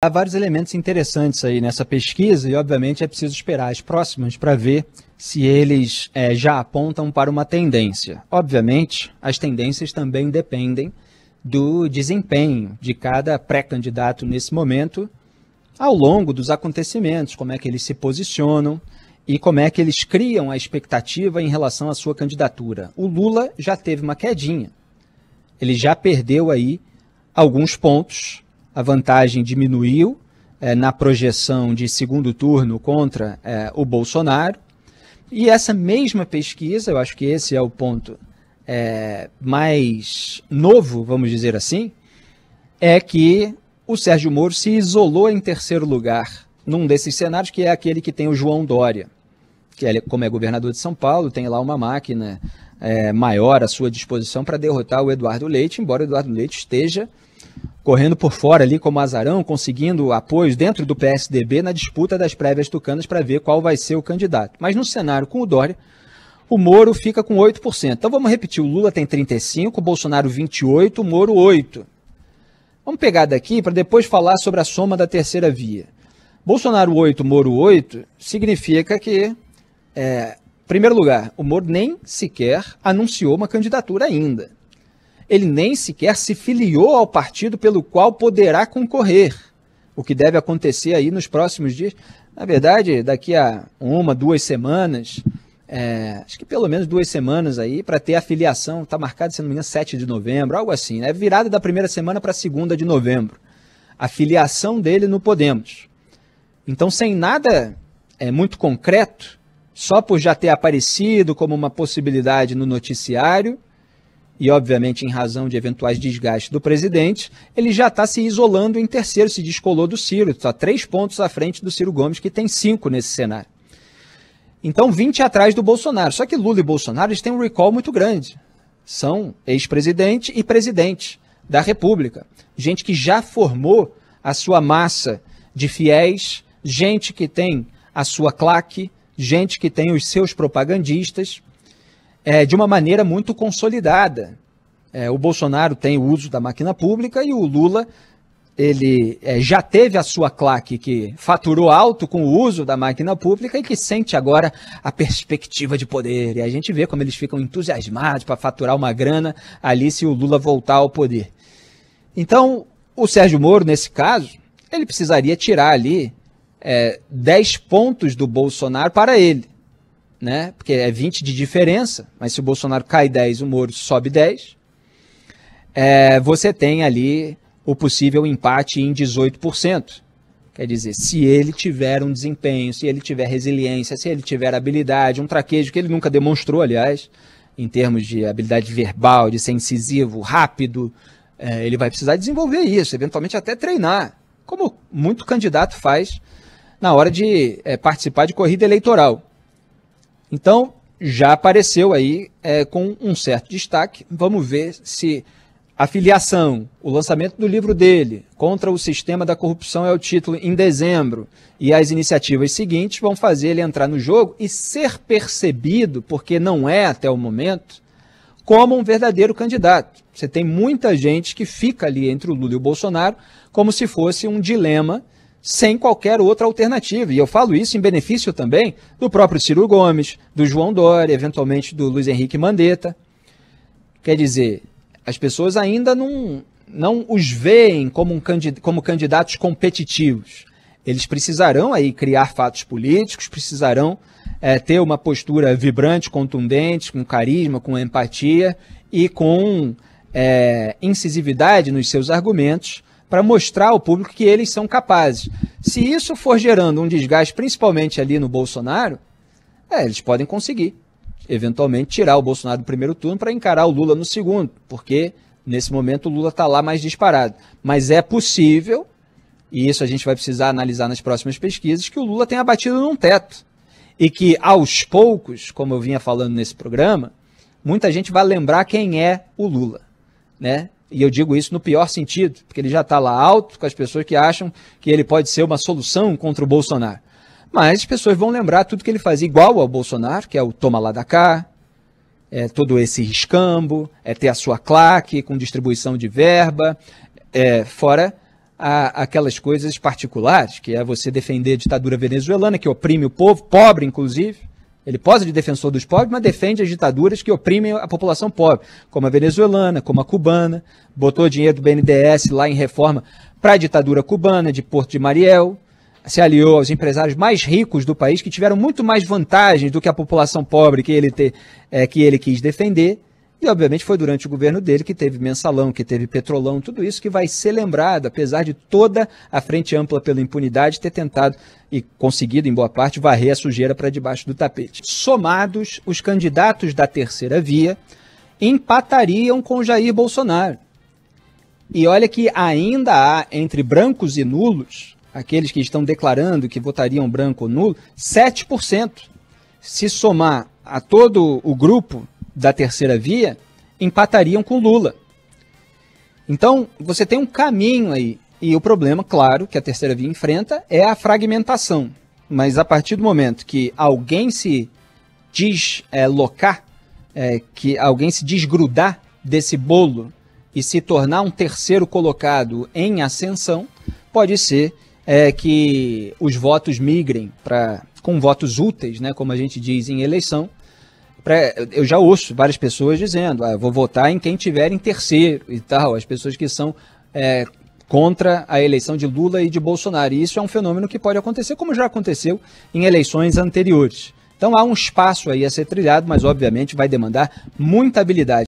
Há vários elementos interessantes aí nessa pesquisa e, obviamente, é preciso esperar as próximas para ver se eles é, já apontam para uma tendência. Obviamente, as tendências também dependem do desempenho de cada pré-candidato nesse momento, ao longo dos acontecimentos, como é que eles se posicionam e como é que eles criam a expectativa em relação à sua candidatura. O Lula já teve uma quedinha. Ele já perdeu aí alguns pontos a vantagem diminuiu é, na projeção de segundo turno contra é, o Bolsonaro. E essa mesma pesquisa, eu acho que esse é o ponto é, mais novo, vamos dizer assim, é que o Sérgio Moro se isolou em terceiro lugar num desses cenários, que é aquele que tem o João Dória que como é governador de São Paulo, tem lá uma máquina é, maior à sua disposição para derrotar o Eduardo Leite, embora o Eduardo Leite esteja correndo por fora ali como azarão, conseguindo apoios dentro do PSDB na disputa das prévias tucanas para ver qual vai ser o candidato. Mas no cenário com o Dória, o Moro fica com 8%. Então vamos repetir, o Lula tem 35, o Bolsonaro 28, o Moro 8. Vamos pegar daqui para depois falar sobre a soma da terceira via. Bolsonaro 8, Moro 8, significa que é, primeiro lugar, o Moro nem sequer anunciou uma candidatura ainda. Ele nem sequer se filiou ao partido pelo qual poderá concorrer, o que deve acontecer aí nos próximos dias. Na verdade, daqui a uma, duas semanas, é, acho que pelo menos duas semanas aí, para ter a filiação, está marcado, se não me engano, 7 de novembro, algo assim, né? Virada da primeira semana para a segunda de novembro. A filiação dele no Podemos. Então, sem nada é, muito concreto, só por já ter aparecido como uma possibilidade no noticiário, e obviamente em razão de eventuais desgastes do presidente, ele já está se isolando em terceiro, se descolou do Ciro, está três pontos à frente do Ciro Gomes, que tem cinco nesse cenário. Então, 20 atrás do Bolsonaro. Só que Lula e Bolsonaro eles têm um recall muito grande. São ex-presidente e presidente da República. Gente que já formou a sua massa de fiéis, gente que tem a sua claque, gente que tem os seus propagandistas é, de uma maneira muito consolidada. É, o Bolsonaro tem o uso da máquina pública e o Lula ele é, já teve a sua claque que faturou alto com o uso da máquina pública e que sente agora a perspectiva de poder. E a gente vê como eles ficam entusiasmados para faturar uma grana ali se o Lula voltar ao poder. Então, o Sérgio Moro, nesse caso, ele precisaria tirar ali é, 10 pontos do Bolsonaro para ele. Né? Porque é 20 de diferença, mas se o Bolsonaro cai 10, o Moro sobe 10. É, você tem ali o possível empate em 18%. Quer dizer, se ele tiver um desempenho, se ele tiver resiliência, se ele tiver habilidade, um traquejo que ele nunca demonstrou, aliás, em termos de habilidade verbal, de ser incisivo, rápido, é, ele vai precisar desenvolver isso, eventualmente até treinar, como muito candidato faz na hora de é, participar de corrida eleitoral. Então, já apareceu aí é, com um certo destaque. Vamos ver se a filiação, o lançamento do livro dele, Contra o Sistema da Corrupção é o título, em dezembro, e as iniciativas seguintes vão fazer ele entrar no jogo e ser percebido, porque não é até o momento, como um verdadeiro candidato. Você tem muita gente que fica ali entre o Lula e o Bolsonaro como se fosse um dilema sem qualquer outra alternativa. E eu falo isso em benefício também do próprio Ciro Gomes, do João Dória, eventualmente do Luiz Henrique Mandetta. Quer dizer, as pessoas ainda não, não os veem como, um, como candidatos competitivos. Eles precisarão aí criar fatos políticos, precisarão é, ter uma postura vibrante, contundente, com carisma, com empatia e com é, incisividade nos seus argumentos para mostrar ao público que eles são capazes. Se isso for gerando um desgaste, principalmente ali no Bolsonaro, é, eles podem conseguir, eventualmente, tirar o Bolsonaro do primeiro turno para encarar o Lula no segundo, porque nesse momento o Lula está lá mais disparado. Mas é possível, e isso a gente vai precisar analisar nas próximas pesquisas, que o Lula tenha batido num teto. E que, aos poucos, como eu vinha falando nesse programa, muita gente vai lembrar quem é o Lula. Né? e eu digo isso no pior sentido, porque ele já está lá alto com as pessoas que acham que ele pode ser uma solução contra o Bolsonaro. Mas as pessoas vão lembrar tudo que ele faz igual ao Bolsonaro, que é o toma lá da cá, é todo esse riscambo, é ter a sua claque com distribuição de verba, é, fora a, aquelas coisas particulares, que é você defender a ditadura venezuelana, que oprime o povo, pobre inclusive, ele posa de defensor dos pobres, mas defende as ditaduras que oprimem a população pobre, como a venezuelana, como a cubana. Botou dinheiro do BNDES lá em reforma para a ditadura cubana, de Porto de Mariel. Se aliou aos empresários mais ricos do país, que tiveram muito mais vantagens do que a população pobre que ele, te, é, que ele quis defender. E, obviamente, foi durante o governo dele que teve mensalão, que teve petrolão, tudo isso que vai ser lembrado, apesar de toda a frente ampla pela impunidade ter tentado e conseguido, em boa parte, varrer a sujeira para debaixo do tapete. Somados, os candidatos da terceira via empatariam com Jair Bolsonaro. E olha que ainda há entre brancos e nulos, aqueles que estão declarando que votariam branco ou nulo, 7%. Se somar a todo o grupo da terceira via empatariam com Lula. Então, você tem um caminho aí. E o problema, claro, que a terceira via enfrenta é a fragmentação. Mas a partir do momento que alguém se deslocar, é, que alguém se desgrudar desse bolo e se tornar um terceiro colocado em ascensão, pode ser é, que os votos migrem para com votos úteis, né, como a gente diz em eleição, eu já ouço várias pessoas dizendo, ah, vou votar em quem tiver em terceiro e tal, as pessoas que são é, contra a eleição de Lula e de Bolsonaro. E isso é um fenômeno que pode acontecer, como já aconteceu em eleições anteriores. Então há um espaço aí a ser trilhado, mas obviamente vai demandar muita habilidade.